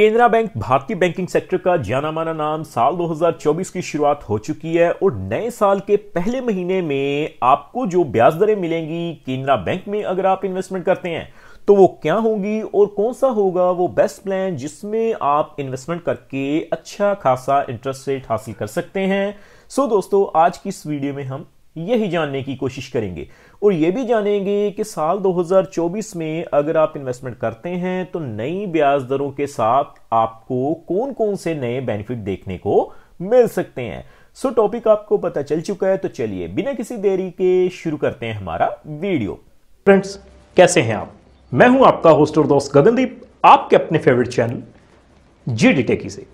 Canara bank भारतीय banking sector का जाना माना नाम साल 2024 की शुरुआत हो चुकी है और नए साल के पहले महीने में आपको जो ब्याज दरें मिलेंगी केनरा बैंक में अगर आप इन्वेस्टमेंट करते हैं तो वो क्या होगी और कौन सा होगा वो बेस्ट प्लान जिसमें आप इन्वेस्टमेंट करके अच्छा खासा इंटरेस्ट रेट हासिल कर सकते हैं सो दोस्तों आज की इस वीडियो में हम यही जानने की कोशिश करेंगे और यह भी जानेंगे कि साल 2024 में अगर आप इन्वेस्टमेंट करते हैं तो नई ब्याज दरों के साथ आपको कौन कौन से नए बेनिफिट देखने को मिल सकते हैं सो टॉपिक आपको पता चल चुका है तो चलिए बिना किसी देरी के शुरू करते हैं हमारा वीडियो फ्रेंड्स कैसे हैं आप मैं हूं आपका होस्ट और दोस्त गगनदीप आपके अपने favourite channel G D techie से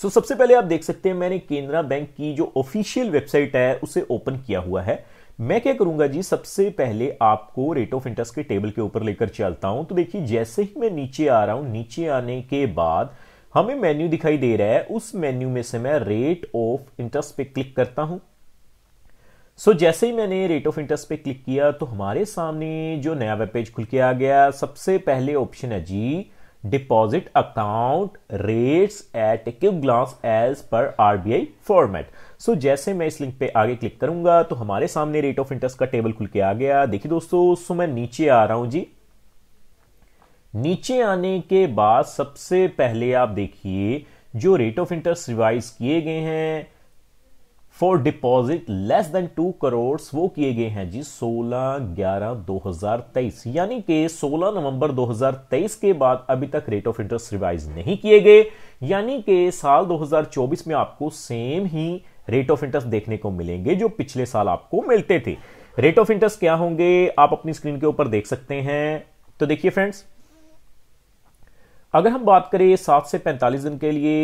सो so, सबसे पहले आप देख सकते हैं मैंने केनरा बैंक की जो ऑफिशियल वेबसाइट है उसे ओपन किया हुआ है मैं क्या करूंगा जी सबसे पहले आपको रेट ऑफ इंटरेस्ट के टेबल के ऊपर लेकर चलता हूं तो देखिए जैसे ही मैं नीचे आ रहा हूं नीचे आने के बाद हमें मेन्यू दिखाई दे रहा है उस मेन्यू में से मैं रेट ऑफ इंटरेस्ट पे क्लिक करता हूं सो so, जैसे ही मैंने रेट ऑफ इंटरेस्ट पे क्लिक किया तो हमारे सामने जो नया वेब पेज खुल के आ गया सबसे पहले ऑप्शन है जी deposit account rates at glass age पर आरबीआई फॉर्मेट सो जैसे मैं इस लिंक पे आगे क्लिक करूंगा तो हमारे सामने रेट ऑफ इंटरेस्ट का टेबल खुल के आ गया देखिए दोस्तों सो मैं नीचे आ रहा हूं जी नीचे आने के बाद सबसे पहले आप देखिए जो रेट ऑफ इंटरेस्ट रिवाइज किए गए हैं for deposit less than two crore वो किए गए हैं जी 16 ग्यारह 2023 यानी कि 16 नवंबर 2023 के बाद अभी तक रेट ऑफ इंटरेस्ट रिवाइज नहीं किए गए यानी कि साल 2024 में आपको सेम ही रेट ऑफ इंटरेस्ट देखने को मिलेंगे जो पिछले साल आपको मिलते थे रेट ऑफ इंटरेस्ट क्या होंगे आप अपनी स्क्रीन के ऊपर देख सकते हैं तो देखिए फ्रेंड्स अगर हम बात करें सात से पैंतालीस दिन के लिए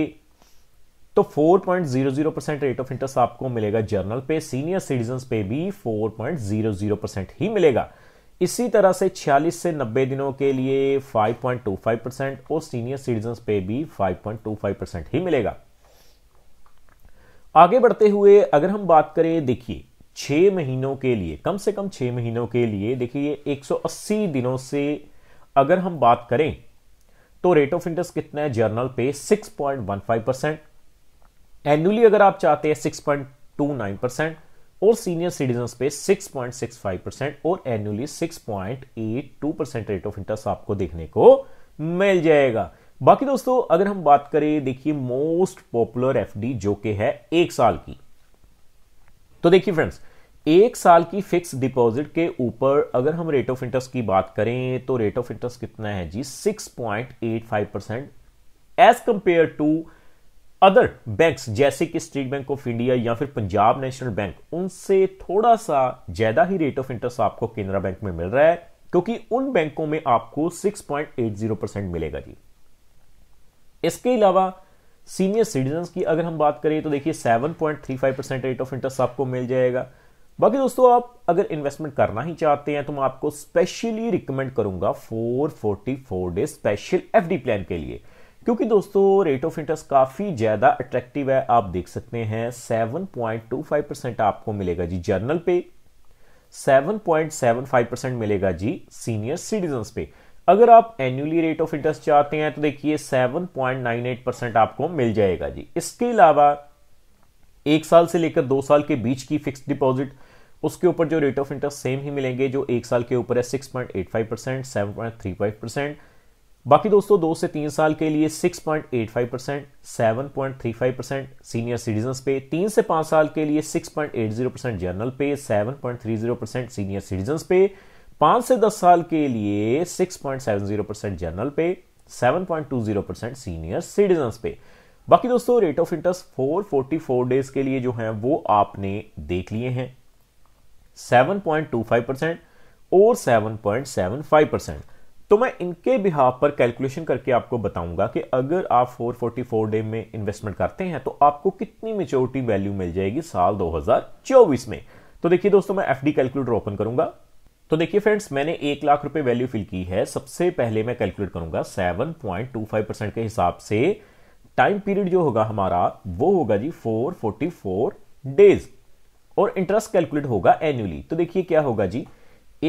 तो 4.00 परसेंट रेट ऑफ इंटरेस्ट आपको मिलेगा जर्नल पे सीनियर सिटीजन पे भी 4.00 परसेंट ही मिलेगा इसी तरह से 46 से 90 दिनों के लिए 5.25 परसेंट और सीनियर सिटीजन पे भी 5.25 परसेंट ही मिलेगा आगे बढ़ते हुए अगर हम बात करें देखिए छह महीनों के लिए कम से कम छह महीनों के लिए देखिए 180 दिनों से अगर हम बात करें तो रेट ऑफ इंटरेस्ट कितना है जर्नल पे 6.15 परसेंट एनुअली अगर आप चाहते हैं six point two nine percent और सीनियर सिटीजन पे six six point five percent और annually six point eight two percent rate of interest आपको देखने को मिल जाएगा बाकी दोस्तों अगर हम बात करें देखिए मोस्ट पॉपुलर डी जो कि है एक साल की तो देखिए फ्रेंड्स एक साल की फिक्स डिपॉजिट के ऊपर अगर हम रेट ऑफ इंटरेस्ट की बात करें तो रेट ऑफ इंटरेस्ट कितना है जी six point eight five percent as compare to other banks जैसे कि स्टेट बैंक ऑफ इंडिया या फिर पंजाब नेशनल बैंक उनसे थोड़ा सा ज़्यादा ही रेट ऑफ इंटरेस्ट आपको केनरा बैंक में मिल रहा है क्योंकि उन बैंकों में आपको 6.80 परसेंट मिलेगा जी इसके अलावा सीनियर सिटीजन की अगर हम बात करें तो देखिए 7.35 परसेंट रेट ऑफ इंटरेस्ट आपको मिल जाएगा बाकी दोस्तों आप अगर इन्वेस्टमेंट करना ही चाहते हैं तो मैं आपको स्पेशली रिकमेंड करूंगा 444 डे स्पेशल एफडी प्लान के लिए क्योंकि दोस्तों रेट ऑफ इंटरेस्ट काफ़ी ज़्यादा अट्रैक्टिव है आप देख सकते हैं 7.25 परसेंट आपको मिलेगा जी जर्नल पे 7.75 परसेंट मिलेगा जी सीनियर सिटीजन पे अगर आप एनुअली रेट ऑफ इंटरेस्ट चाहते हैं तो देखिए 7.98 परसेंट आपको मिल जाएगा जी इसके अलावा एक साल से लेकर दो साल के बीच की फिक्स डिपॉजिट उसके ऊपर जो रेट ऑफ इंटरेस्ट सेम ही मिलेंगे जो एक साल के ऊपर है five percent seven point three five percent बाकी दोस्तों दो से तीन साल के लिए 6.85 percent seven percent senior citizen पे तीन से पांच साल के लिए 6.80 परसेंट जर्नल पे 7.30 परसेंट सीनियर सिटीजन पे पांच से दस साल के लिए 6.70 परसेंट जर्नल पे 7.20 परसेंट सीनियर सिटीजन पे बाकी दोस्तों rate of interest four forty four days के लिए जो है वो आपने देख लिए हैं फाइव परसेंट और फाइव परसेंट तो मैं इनके बिहाफ पर कैलकुलेशन करके आपको बताऊंगा कि अगर आप 444 डे में इन्वेस्टमेंट करते हैं तो आपको कितनी मेच्योरिटी वैल्यू मिल जाएगी साल 2024 में तो देखिए दोस्तों मैं एफडी कैलकुलेटर ओपन करूंगा तो देखिए फ्रेंड्स मैंने एक लाख रुपए वैल्यू फिल की है सबसे पहले मैं कैलकुलेट करूंगा फाइव परसेंट के हिसाब से टाइम पीरियड जो होगा हमारा वो होगा जी फोर डेज और इंटरेस्ट कैलकुलेट होगा एनुअली तो देखिए क्या होगा जी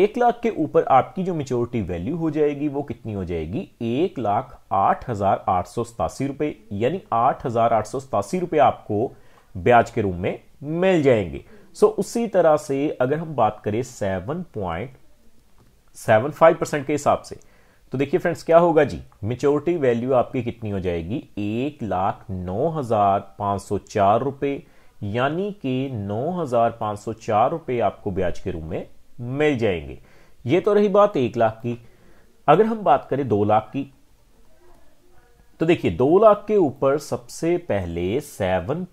एक लाख के ऊपर आपकी जो मेच्योरिटी वैल्यू हो जाएगी वो कितनी हो जाएगी एक लाख आठ हजार आठ सौ सतासी रुपए यानी आठ हजार आठ सौ सतासी रुपए आपको ब्याज के रूप में मिल जाएंगे सो उसी तरह से अगर हम बात करें seven point seven five percent के हिसाब से तो देखिए फ्रेंड्स क्या होगा जी मेच्योरिटी वैल्यू आपकी कितनी हो जाएगी एक लाख नौ हजार पांच सौ चार रुपए यानी कि नौ हजार पांच सौ चार रुपए आपको ब्याज के रूप में मिल जाएंगे ये तो रही बात एक लाख की अगर हम बात करें दो लाख की तो देखिए दो लाख के ऊपर सबसे पहले 7.25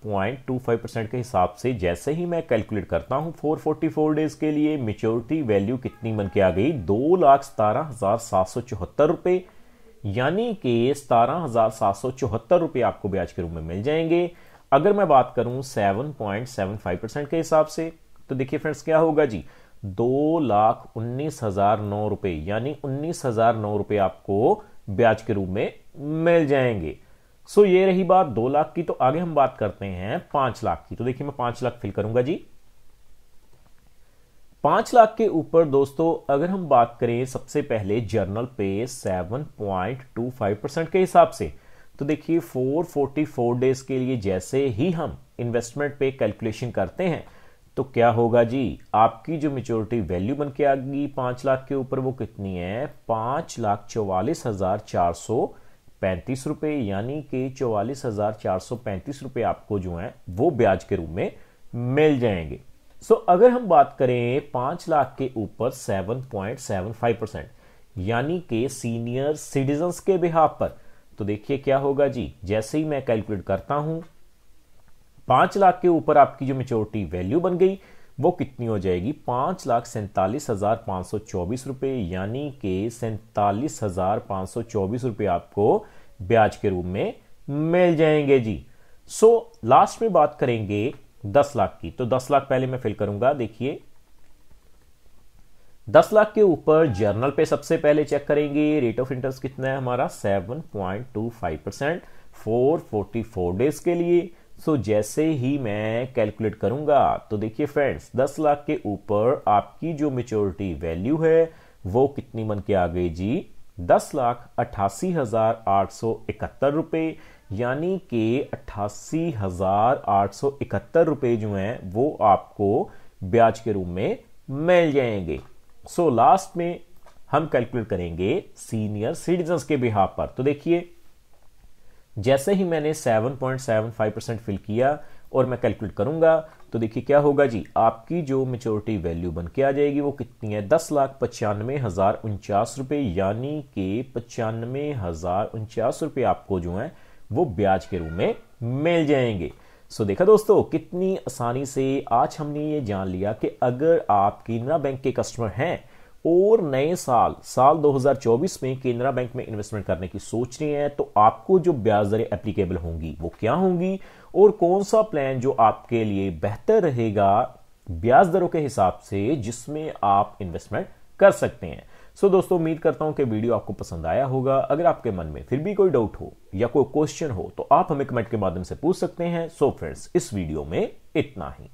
परसेंट के हिसाब से जैसे ही मैं कैलकुलेट करता हूं 444 डेज के लिए मेच्योरिटी वैल्यू कितनी बन के आ गई दो लाख सतारह हजार सात सौ चौहत्तर रुपये यानी कि सतारह हजार सात सौ चौहत्तर रुपये आपको ब्याज के रूप में मिल जाएंगे अगर मैं बात करूं 7.75 परसेंट के हिसाब से तो देखिए फ्रेंड्स क्या होगा जी दो लाख उन्नीस हजार नौ रुपए यानी उन्नीस हजार नौ रुपए आपको ब्याज के रूप में मिल जाएंगे सो ये रही बात दो लाख की तो आगे हम बात करते हैं पांच लाख की तो देखिए मैं पांच लाख फिल करूंगा जी पांच लाख के ऊपर दोस्तों अगर हम बात करें सबसे पहले जर्नल पे seven point two five percent के हिसाब से तो देखिए फोर फोर्टी फोर डेज के लिए जैसे ही हम इन्वेस्टमेंट पे कैलकुलेशन करते हैं तो क्या होगा जी आपकी जो मेच्योरिटी वैल्यू बन के आ गई लाख के ऊपर वो कितनी है पांच लाख चौवालीस हज़ार चार सौ पैंतीस रुपए यानी कि चौवालीस हज़ार चार सौ पैंतीस रुपए आपको जो है वो ब्याज के रूप में मिल जाएंगे सो अगर हम बात करें पांच लाख के ऊपर seven point seven five percent यानी कि सीनियर सिटीजन के बिहाफ पर तो देखिए क्या होगा जी जैसे ही मैं कैलकुलेट करता हूं पांच लाख के ऊपर आपकी जो मेच्योरिटी वैल्यू बन गई वो कितनी हो जाएगी पांच लाख सैंतालीस हज़ार पांच सौ चौबीस रुपए यानी कि सैंतालीस हज़ार पांच सौ चौबीस रुपए आपको ब्याज के रूप में मिल जाएंगे जी सो so, लास्ट में बात करेंगे दस लाख की तो दस लाख पहले मैं फिल करूंगा देखिए दस लाख के ऊपर जर्नल पे सबसे पहले चेक करेंगे रेट ऑफ इंटरेस्ट कितना है हमारा seven point two five percent four forty four days के लिए सो so, जैसे ही मैं कैलकुलेट करूंगा तो देखिए फ्रेंड्स दस लाख के ऊपर आपकी जो मेच्योरिटी वैल्यू है वो कितनी बन के आ गई जी दस लाख अट्ठासी हजार आठ सौ इकहत्तर रुपये यानी कि अट्ठासी हजार आठ सौ इकहत्तर रुपये जो हैं वो आपको ब्याज के रूप में मिल जाएंगे सो so, लास्ट में हम कैलकुलेट करेंगे सीनियर सिटीजन के बिहार पर तो देखिए जैसे ही मैंने 7.75 परसेंट फिल किया और मैं कैलकुलेट करूंगा तो देखिए क्या होगा जी आपकी जो मेचोरिटी वैल्यू बन के आ जाएगी वो कितनी है दस लाख पचानवे हज़ार उनचास रुपये यानी कि पचानवे हज़ार उनचास रुपये आपको जो है वो ब्याज के रूप में मिल जाएंगे सो देखा दोस्तों कितनी आसानी से आज हमने ये जान लिया कि अगर आप केनरा बैंक के कस्टमर हैं और नए साल साल 2024 में केनरा बैंक में इन्वेस्टमेंट करने की सोच रहे हैं तो आपको जो ब्याज दरें एप्लीकेबल होंगी वो क्या होंगी और कौन सा प्लान जो आपके लिए बेहतर रहेगा ब्याज दरों के हिसाब से जिसमें आप इन्वेस्टमेंट कर सकते हैं सो so, दोस्तों उम्मीद करता हूं कि वीडियो आपको पसंद आया होगा अगर आपके मन में फिर भी कोई डाउट हो या कोई क्वेश्चन हो तो आप हमें कमेंट के माध्यम से पूछ सकते हैं सो so, फ्रेंड्स इस वीडियो में इतना ही